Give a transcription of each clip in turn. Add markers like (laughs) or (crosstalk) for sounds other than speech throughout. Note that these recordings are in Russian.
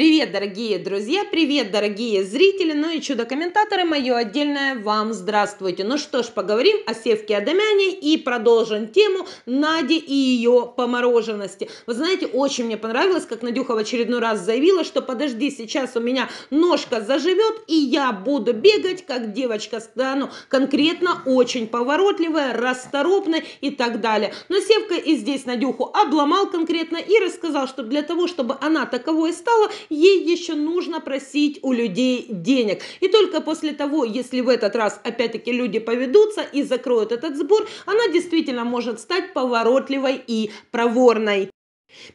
Привет, дорогие друзья, привет, дорогие зрители, ну и чудо-комментаторы, мое отдельное вам здравствуйте. Ну что ж, поговорим о Севке Адамяне и продолжим тему Нади и ее помороженности. Вы знаете, очень мне понравилось, как Надюха в очередной раз заявила, что подожди, сейчас у меня ножка заживет, и я буду бегать, как девочка, стану конкретно очень поворотливая, расторопная и так далее. Но Севка и здесь Надюху обломал конкретно и рассказал, что для того, чтобы она таковой стала, ей еще нужно просить у людей денег. И только после того, если в этот раз опять-таки люди поведутся и закроют этот сбор, она действительно может стать поворотливой и проворной.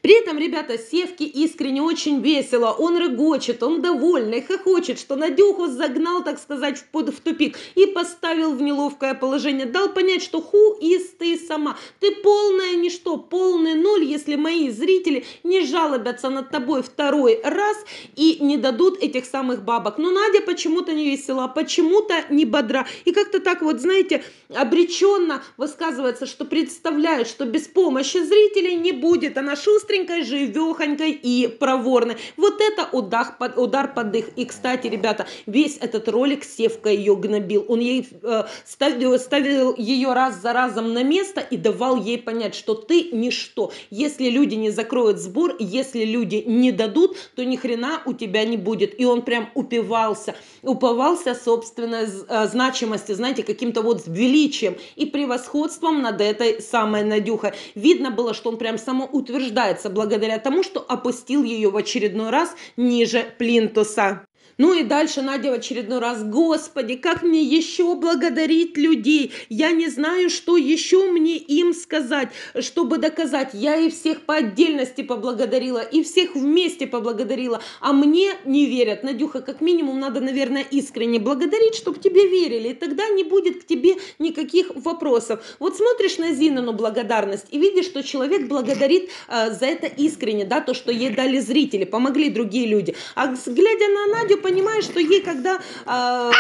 При этом, ребята, Севки искренне очень весело, он рыгочет, он довольный, хохочет, что Надюху загнал, так сказать, в, под, в тупик и поставил в неловкое положение, дал понять, что ху из ты сама, ты полное ничто, полный ноль, если мои зрители не жалобятся над тобой второй раз и не дадут этих самых бабок. Но Надя почему-то не весела, почему-то не бодра, и как-то так вот, знаете, обреченно высказывается, что представляет, что без помощи зрителей не будет, она шустренькой, живехонькой и проворной. Вот это удар под, удар под их. И, кстати, ребята, весь этот ролик Севка ее гнобил. Он ей э, ставил, ставил ее раз за разом на место и давал ей понять, что ты ничто. Если люди не закроют сбор, если люди не дадут, то ни хрена у тебя не будет. И он прям упивался, уповался собственной э, значимости, знаете, каким-то вот величием и превосходством над этой самой Надюхой. Видно было, что он прям самоутвержден рождается благодаря тому, что опустил ее в очередной раз ниже плинтуса. Ну и дальше Надя в очередной раз, Господи, как мне еще благодарить людей? Я не знаю, что еще мне им сказать, чтобы доказать. Я и всех по отдельности поблагодарила, и всех вместе поблагодарила, а мне не верят. Надюха, как минимум, надо, наверное, искренне благодарить, чтобы тебе верили, и тогда не будет к тебе никаких вопросов. Вот смотришь на Зинану благодарность и видишь, что человек благодарит э, за это искренне, да, то, что ей дали зрители, помогли другие люди. А глядя на Надю, ты понимаешь, что ей когда... Э,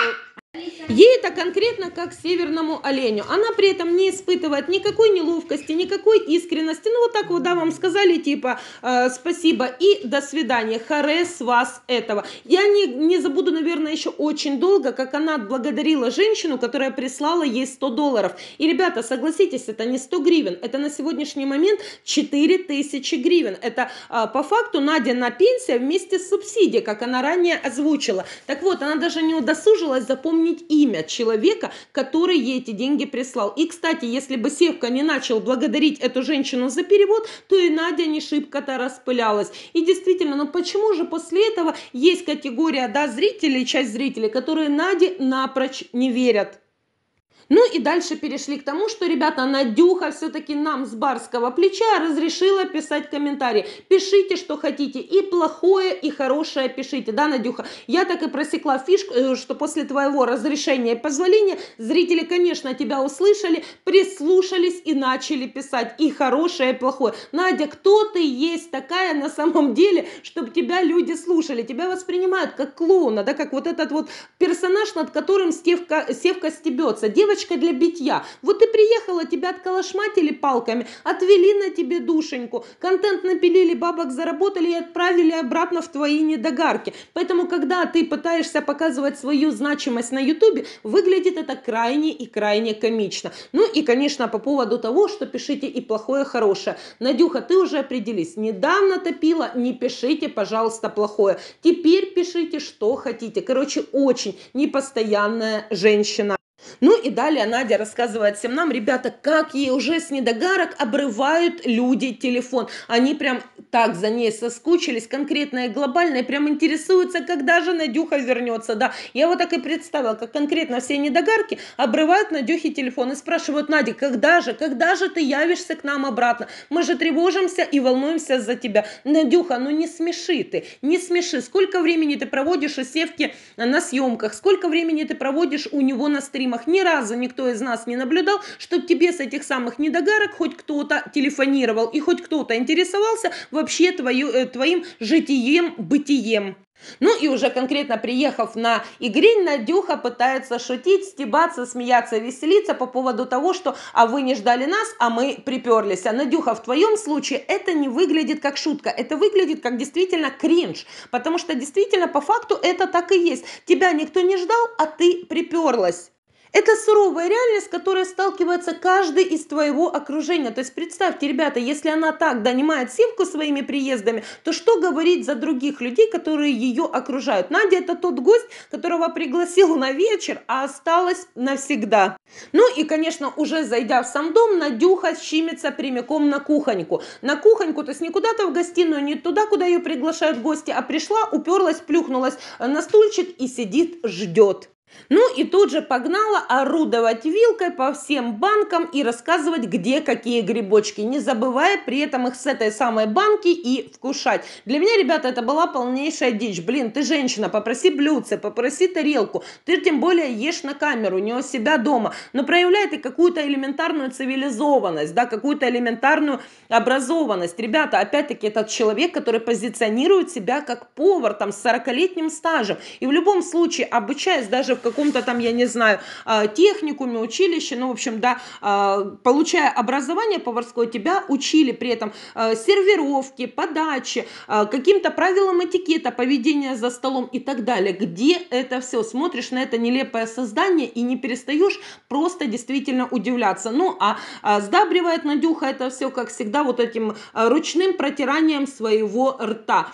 Ей это конкретно как северному оленю. Она при этом не испытывает никакой неловкости, никакой искренности. Ну вот так вот, да, вам сказали типа э, спасибо и до свидания. Харе с вас этого. Я не, не забуду, наверное, еще очень долго, как она благодарила женщину, которая прислала ей 100 долларов. И, ребята, согласитесь, это не 100 гривен, это на сегодняшний момент 4000 гривен. Это э, по факту Надя на пенсия вместе с субсидией, как она ранее озвучила. Так вот, она даже не удосужилась запомнить имя человека, который ей эти деньги прислал. И, кстати, если бы Севка не начал благодарить эту женщину за перевод, то и Надя не шибко-то распылялась. И действительно, ну почему же после этого есть категория да, зрителей, часть зрителей, которые Наде напрочь не верят? Ну и дальше перешли к тому, что, ребята, Надюха все-таки нам с барского плеча разрешила писать комментарии. Пишите, что хотите. И плохое, и хорошее пишите. Да, Надюха? Я так и просекла фишку, э, что после твоего разрешения и позволения зрители, конечно, тебя услышали, прислушались и начали писать и хорошее, и плохое. Надя, кто ты есть такая на самом деле, чтобы тебя люди слушали? Тебя воспринимают как клоуна, да, как вот этот вот персонаж, над которым Севка, Севка стебется. Девочка девочка для битья. Вот ты приехала, тебя отколошматили палками, отвели на тебе душеньку, контент напилили, бабок заработали и отправили обратно в твои недогарки. Поэтому, когда ты пытаешься показывать свою значимость на ютубе, выглядит это крайне и крайне комично. Ну и, конечно, по поводу того, что пишите и плохое, и хорошее. Надюха, ты уже определись. Недавно топила, не пишите, пожалуйста, плохое. Теперь пишите, что хотите. Короче, очень непостоянная женщина. Ну и далее Надя рассказывает всем нам, ребята, как ей уже с недогарок обрывают люди телефон. Они прям так за ней соскучились, конкретно и глобально, и прям интересуются, когда же Надюха вернется. Да, я вот так и представила, как конкретно все недогарки обрывают Надюхи телефон и спрашивают, Надя, когда же, когда же ты явишься к нам обратно? Мы же тревожимся и волнуемся за тебя. Надюха, ну не смеши ты, не смеши. Сколько времени ты проводишь у Севки на съемках? Сколько времени ты проводишь у него на стримах? фильмах ни разу никто из нас не наблюдал, чтобы тебе с этих самых недогарок хоть кто-то телефонировал и хоть кто-то интересовался вообще твою, э, твоим житием-бытием. Ну и уже конкретно приехав на Игрень, Надюха пытается шутить, стебаться, смеяться, веселиться по поводу того, что «а вы не ждали нас, а мы приперлись». А Надюха, в твоем случае это не выглядит как шутка, это выглядит как действительно кринж, потому что действительно по факту это так и есть. Тебя никто не ждал, а ты приперлась. Это суровая реальность, с которой сталкивается каждый из твоего окружения. То есть представьте, ребята, если она так донимает Сивку своими приездами, то что говорить за других людей, которые ее окружают? Надя это тот гость, которого пригласил на вечер, а осталась навсегда. Ну и, конечно, уже зайдя в сам дом, Надюха щимится прямиком на кухоньку. На кухоньку, то есть не куда-то в гостиную, не туда, куда ее приглашают гости, а пришла, уперлась, плюхнулась на стульчик и сидит, ждет. Ну и тут же погнала орудовать вилкой по всем банкам и рассказывать, где какие грибочки, не забывая при этом их с этой самой банки и вкушать. Для меня, ребята, это была полнейшая дичь. Блин, ты женщина, попроси блюдце, попроси тарелку. Ты тем более ешь на камеру, не у себя дома. Но проявляй ты какую-то элементарную цивилизованность, да, какую-то элементарную образованность. Ребята, опять-таки, этот человек, который позиционирует себя как повар, там, с 40-летним стажем. И в любом случае, обучаясь даже в каком-то там, я не знаю, а, техникуме, училище, ну, в общем, да, а, получая образование поварское, тебя учили при этом а, сервировки, подачи каким-то правилам этикета, поведения за столом и так далее. Где это все? Смотришь на это нелепое создание и не перестаешь просто действительно удивляться. Ну, а сдабривает Надюха это все, как всегда, вот этим ручным протиранием своего рта.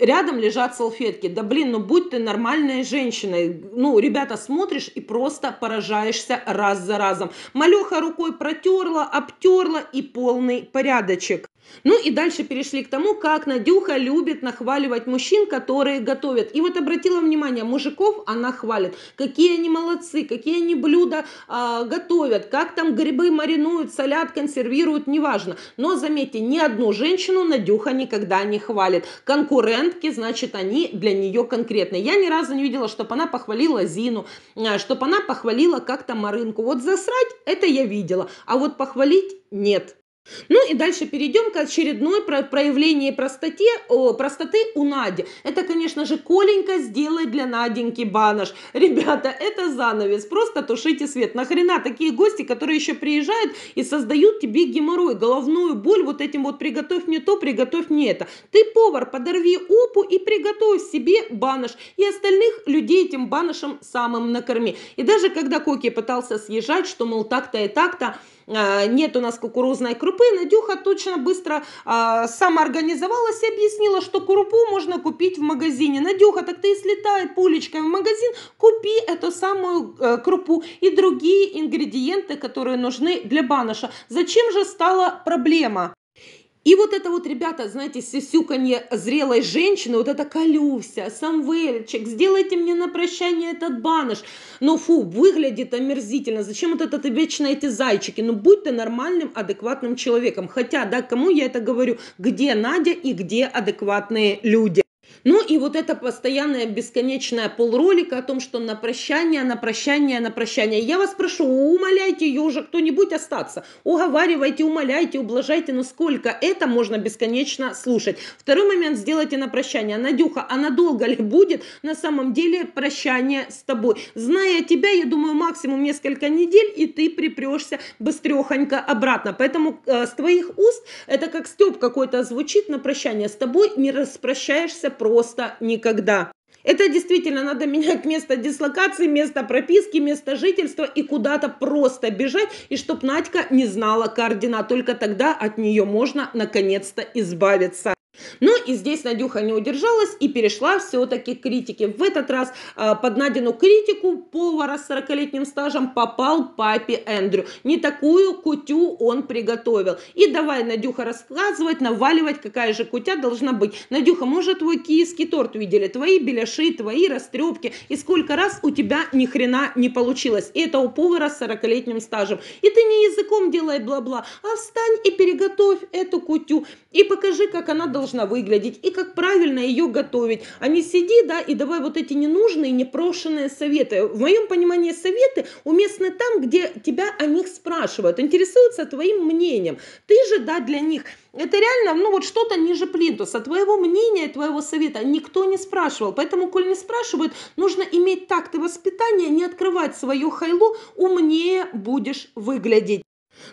Рядом лежат салфетки. Да блин, ну будь ты нормальной женщиной. Ну, ребят, это смотришь и просто поражаешься раз за разом. Малеха рукой протерла, обтерла и полный порядочек. Ну и дальше перешли к тому, как Надюха любит нахваливать мужчин, которые готовят. И вот обратила внимание, мужиков она хвалит, какие они молодцы, какие они блюда э, готовят, как там грибы маринуют, солят, консервируют, неважно. Но заметьте, ни одну женщину Надюха никогда не хвалит. Конкурентки, значит, они для нее конкретные. Я ни разу не видела, чтобы она похвалила Зину, а, чтобы она похвалила как-то Марынку. Вот засрать это я видела, а вот похвалить нет. Ну и дальше перейдем к очередной проявлении простоте, о, простоты у Нади. Это, конечно же, Коленька сделай для Наденьки банаш. (laughs) Ребята, это занавес, просто тушите свет. Нахрена такие гости, которые еще приезжают и создают тебе геморрой, головную боль вот этим вот приготовь мне то, приготовь мне это. Ты повар, подорви опу и приготовь себе банаш. И остальных людей этим банашем самым накорми. И даже когда Коки пытался съезжать, что, мол, так-то и так-то, а, нет у нас кукурузной крупы, Надюха точно быстро а, самоорганизовалась и объяснила, что крупу можно купить в магазине. Надюха, так ты и слетай пулечкой в магазин, купи эту самую э, крупу и другие ингредиенты, которые нужны для баныша. Зачем же стала проблема? И вот это вот, ребята, знаете, сисюканье зрелой женщины, вот это Калюся, Самвелечек, сделайте мне на прощание этот баныш. но фу, выглядит омерзительно. Зачем вот это вечно эти зайчики? Ну будь ты нормальным, адекватным человеком. Хотя, да, кому я это говорю? Где Надя и где адекватные люди? Ну и вот это постоянное бесконечное полролика о том, что на прощание, на прощание, на прощание. Я вас прошу, умоляйте ее уже кто-нибудь остаться. Уговаривайте, умоляйте, ублажайте. Но ну сколько это можно бесконечно слушать? Второй момент сделайте на прощание. Надюха, а надолго ли будет на самом деле прощание с тобой? Зная тебя, я думаю, максимум несколько недель, и ты припрешься быстрехонько обратно. Поэтому э, с твоих уст это как степ какой-то звучит на прощание. С тобой не распрощаешься просто роста никогда. Это действительно надо менять (laughs) место дислокации, место прописки, место жительства и куда-то просто бежать, и чтобы Надька не знала координат. Только тогда от нее можно наконец-то избавиться. Ну и здесь Надюха не удержалась и перешла все-таки к критике. В этот раз э, под Надину критику повара с 40-летним стажем попал папе Эндрю. Не такую кутю он приготовил. И давай, Надюха, рассказывать, наваливать, какая же кутя должна быть. Надюха, мы уже твой киевский торт видели, твои беляши, твои растрепки. И сколько раз у тебя ни хрена не получилось. И это у повара с 40-летним стажем. И ты не языком делай бла-бла, а встань и переготовь эту кутю. И покажи, как она должна должна выглядеть и как правильно ее готовить. А не сиди, да, и давай вот эти ненужные, непрошенные советы. В моем понимании советы уместны там, где тебя о них спрашивают, интересуются твоим мнением. Ты же, да, для них это реально, ну вот что-то ниже плинтуса. Твоего мнения, твоего совета никто не спрашивал. Поэтому, коль не спрашивают, нужно иметь такт и воспитание, не открывать свое хайло, умнее будешь выглядеть.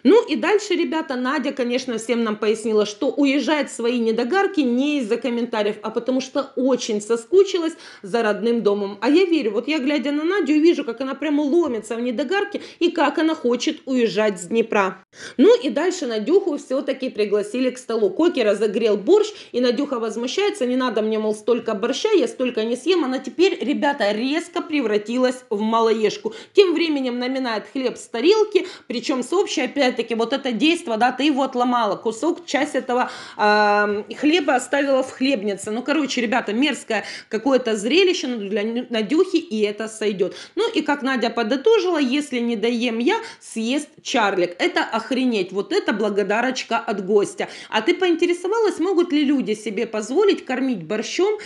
Ну и дальше, ребята, Надя, конечно, всем нам пояснила, что уезжает в свои недогарки не из-за комментариев, а потому что очень соскучилась за родным домом. А я верю, вот я, глядя на Надю, вижу, как она прямо ломится в недогарке и как она хочет уезжать с Днепра. Ну и дальше Надюху все-таки пригласили к столу. Коки разогрел борщ, и Надюха возмущается, не надо мне, мол, столько борща, я столько не съем. Она теперь, ребята, резко превратилась в малоежку. Тем временем наминает хлеб с тарелки, причем сообща опять опять-таки, вот это действие, да, ты его отломала, кусок, часть этого э, хлеба оставила в хлебнице. Ну, короче, ребята, мерзкое какое-то зрелище ну, для Надюхи, и это сойдет. Ну, и как Надя подытожила, если не доем я, съест Чарлик. Это охренеть, вот это благодарочка от гостя. А ты поинтересовалась, могут ли люди себе позволить кормить борщом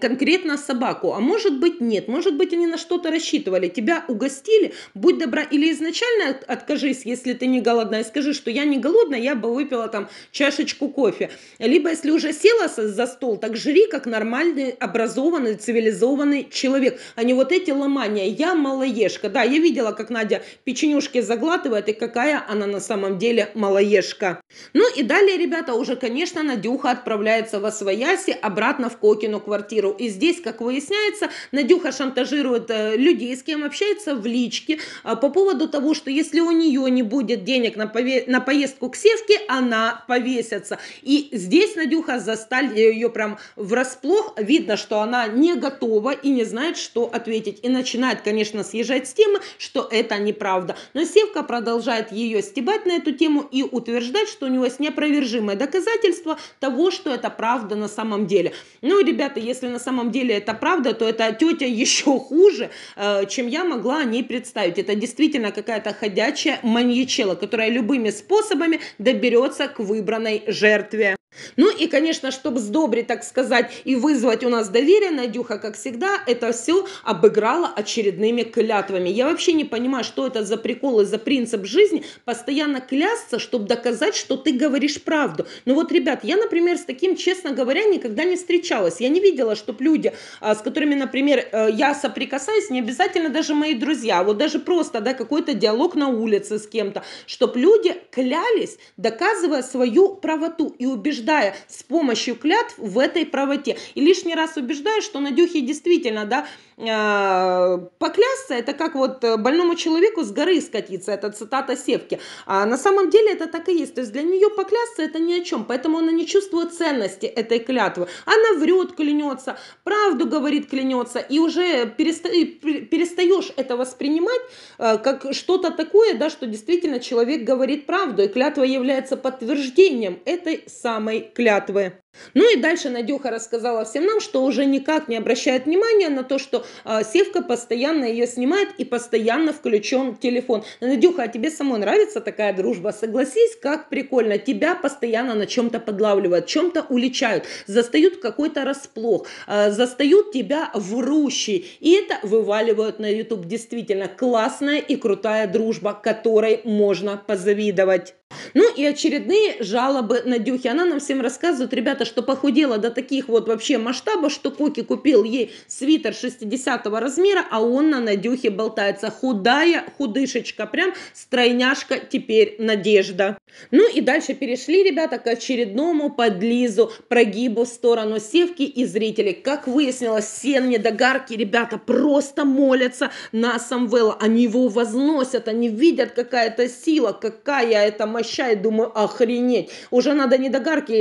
конкретно собаку? А может быть нет, может быть они на что-то рассчитывали. Тебя угостили, будь добра, или изначально откажись, если ты не голодный, голодная, скажи, что я не голодная, я бы выпила там чашечку кофе. Либо если уже села за стол, так жри как нормальный, образованный, цивилизованный человек, а не вот эти ломания. Я малоежка. Да, я видела, как Надя печенюшки заглатывает и какая она на самом деле малоежка. Ну и далее, ребята, уже, конечно, Надюха отправляется во свояси обратно в Кокину квартиру. И здесь, как выясняется, Надюха шантажирует э, людей, с кем общается в личке а по поводу того, что если у нее не будет денег денег на, пове... на поездку к Севке, она повесится. И здесь Надюха застали ее прям врасплох. Видно, что она не готова и не знает, что ответить. И начинает, конечно, съезжать с темы, что это неправда. Но Севка продолжает ее стебать на эту тему и утверждать, что у него есть неопровержимое доказательство того, что это правда на самом деле. Ну, ребята, если на самом деле это правда, то эта тетя еще хуже, э, чем я могла о ней представить. Это действительно какая-то ходячая маньячела, которая любыми способами доберется к выбранной жертве. Ну и, конечно, чтобы сдобрить, так сказать, и вызвать у нас доверие, Надюха, как всегда, это все обыграла очередными клятвами. Я вообще не понимаю, что это за прикол и за принцип жизни, постоянно клясться, чтобы доказать, что ты говоришь правду. Ну вот, ребят, я, например, с таким, честно говоря, никогда не встречалась. Я не видела, чтобы люди, а, с которыми, например, э, я соприкасаюсь, не обязательно даже мои друзья, а вот даже просто, да, какой-то диалог на улице с кем-то, чтобы люди клялись, доказывая свою правоту и убеждая убеждая с помощью клятв в этой правоте. И лишний раз убеждая, что Надюхе действительно, да, э, поклясться, это как вот э, больному человеку с горы скатиться, это цитата Севки. А на самом деле это так и есть. То есть для нее поклясться это ни о чем, поэтому она не чувствует ценности этой клятвы. Она врет, клянется, правду говорит, клянется, и уже переста... перестаешь это воспринимать э, как что-то такое, да, что действительно человек говорит правду, и клятва является подтверждением этой самой самой клятвы. Ну и дальше Надюха рассказала всем нам, что уже никак не обращает внимания на то, что э, Севка постоянно ее снимает и постоянно включен телефон. Надюха, а тебе самой нравится такая дружба? Согласись, как прикольно. Тебя постоянно на чем-то подлавливают, чем-то уличают, застают какой-то расплох, э, а, застают тебя в врущий. И это вываливают на YouTube. Действительно классная и крутая дружба, которой можно позавидовать. Ну и очередные жалобы на Дюхи, Она нам всем рассказывает, ребята, что похудела до таких вот вообще масштабов, что Коки купил ей свитер 60 размера, а он на Надюхе болтается. Худая худышечка, прям стройняшка теперь Надежда. Ну и дальше перешли, ребята, к очередному подлизу, прогибу в сторону Севки и зрителей. Как выяснилось, все недогарки, ребята, просто молятся на Самвела. Они его возносят, они видят, какая то сила, какая это овоща думаю, охренеть. Уже надо недогарки,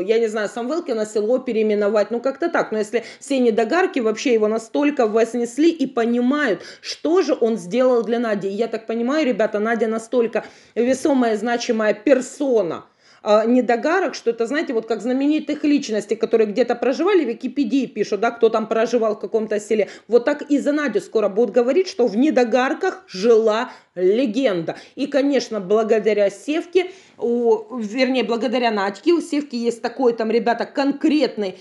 э, я не знаю, Самвелки на село переименовать, ну как-то так. Но если все недогарки, вообще его настолько вознесли и понимают, что же он сделал для Нади. я так понимаю, ребята, Надя настолько весомая, значимая персона – э, недогарок, что это, знаете, вот как знаменитых личностей, которые где-то проживали, в Википедии пишут, да, кто там проживал в каком-то селе. Вот так и за Надю скоро будут говорить, что в недогарках жила легенда. И, конечно, благодаря Севке, у, вернее, благодаря Надьке, у Севки есть такой там, ребята, конкретный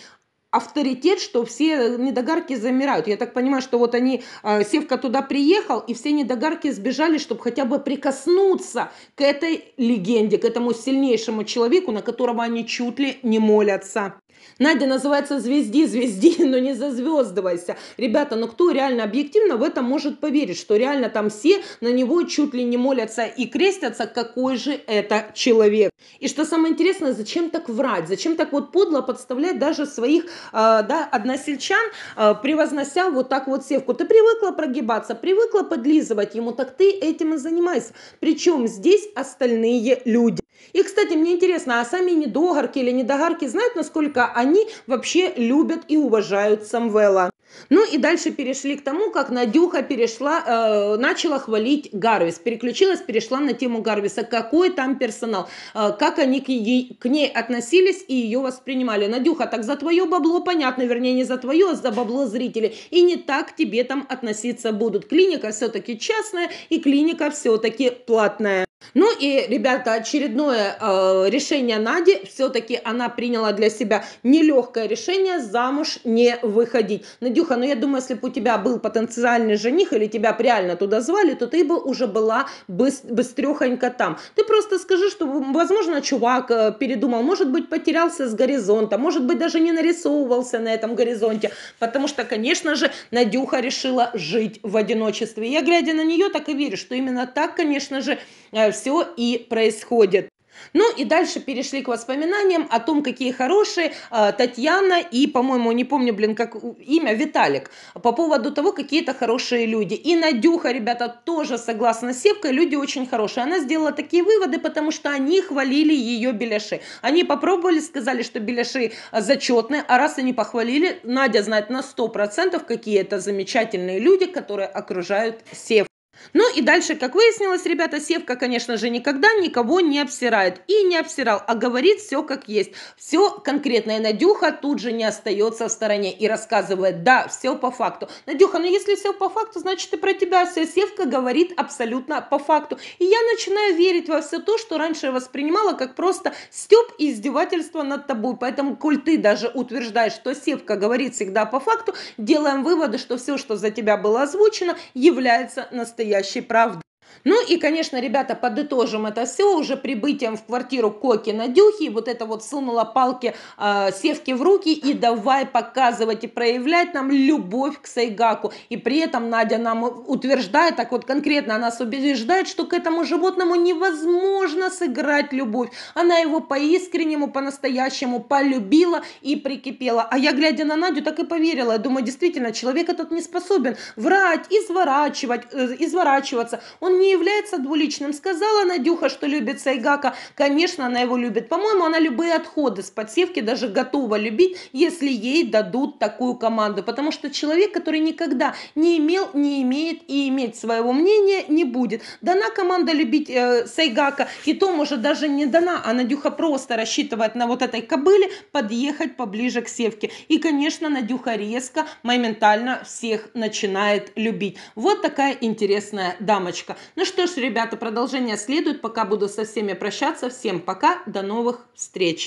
авторитет, что все недогарки замирают. Я так понимаю, что вот они, э, Севка туда приехал, и все недогарки сбежали, чтобы хотя бы прикоснуться к этой легенде, к этому сильнейшему человеку, на которого они чуть ли не молятся. Надя называется «Звезди, звезди», (laughs) но не зазвездывайся. Ребята, ну кто реально объективно в этом может поверить, что реально там все на него чуть ли не молятся и крестятся, какой же это человек. И что самое интересное, зачем так врать, зачем так вот подло подставлять даже своих э, да, односельчан, э, превознося вот так вот севку. Ты привыкла прогибаться, привыкла подлизывать ему, так ты этим и занимайся. Причем здесь остальные люди. И, кстати, мне интересно, а сами недогарки или недогарки знают, насколько они вообще любят и уважают Самвела? Ну и дальше перешли к тому, как Надюха перешла, э, начала хвалить Гарвис, переключилась, перешла на тему Гарвиса, какой там персонал, э, как они к, ей, к ней относились и ее воспринимали. Надюха, так за твое бабло, понятно, вернее, не за твое, а за бабло зрителей, и не так тебе там относиться будут. Клиника все-таки частная и клиника все-таки платная. Ну и, ребята, очередное э, решение Нади. Все-таки она приняла для себя нелегкое решение замуж не выходить. Надюха, ну я думаю, если бы у тебя был потенциальный жених или тебя реально туда звали, то ты бы уже была быстр- быстрехонько там. Ты просто скажи, что, возможно, чувак э, передумал, может быть, потерялся с горизонта, может быть, даже не нарисовывался на этом горизонте, потому что, конечно же, Надюха решила жить в одиночестве. Я, глядя на нее, так и верю, что именно так, конечно же, э, все и происходит. Ну и дальше перешли к воспоминаниям о том, какие хорошие а, Татьяна и, по-моему, не помню, блин, как имя, Виталик, по поводу того, какие то хорошие люди. И Надюха, ребята, тоже согласна с Севкой, люди очень хорошие. Она сделала такие выводы, потому что они хвалили ее беляши. Они попробовали, сказали, что беляши а, зачетные, а раз они похвалили, Надя знает на 100% какие это замечательные люди, которые окружают Сев. Ну и дальше, как выяснилось, ребята, Севка, конечно же, никогда никого не обсирает. И не обсирал, а говорит все как есть. Все конкретное. Надюха тут же не остается в стороне и рассказывает, да, все по факту. Надюха, ну если все по факту, значит и про тебя все. Севка говорит абсолютно по факту. И я начинаю верить во все то, что раньше я воспринимала как просто степ и издевательство над тобой. Поэтому, коль ты даже утверждаешь, что Севка говорит всегда по факту, делаем выводы, что все, что за тебя было озвучено, является настоящим настоящей правды. Ну и, конечно, ребята, подытожим это все уже прибытием в квартиру Коки Надюхи. Вот это вот сунула палки э, Севки в руки и давай показывать и проявлять нам любовь к Сайгаку. И при этом Надя нам утверждает, так вот конкретно она нас убеждает, что к этому животному невозможно сыграть любовь. Она его по-искреннему, по-настоящему полюбила и прикипела. А я, глядя на Надю, так и поверила. Я думаю, действительно, человек этот не способен врать, изворачивать, э, изворачиваться. Он не является двуличным. Сказала Надюха, что любит Сайгака. Конечно, она его любит. По-моему, она любые отходы с подсевки даже готова любить, если ей дадут такую команду. Потому что человек, который никогда не имел, не имеет и иметь своего мнения не будет. Дана команда любить э, Сайгака. И то, может, даже не дана, а Надюха просто рассчитывает на вот этой кобыле подъехать поближе к севке. И, конечно, Надюха резко, моментально всех начинает любить. Вот такая интересная дамочка. Ну что ж, ребята, продолжение следует. Пока буду со всеми прощаться. Всем пока, до новых встреч.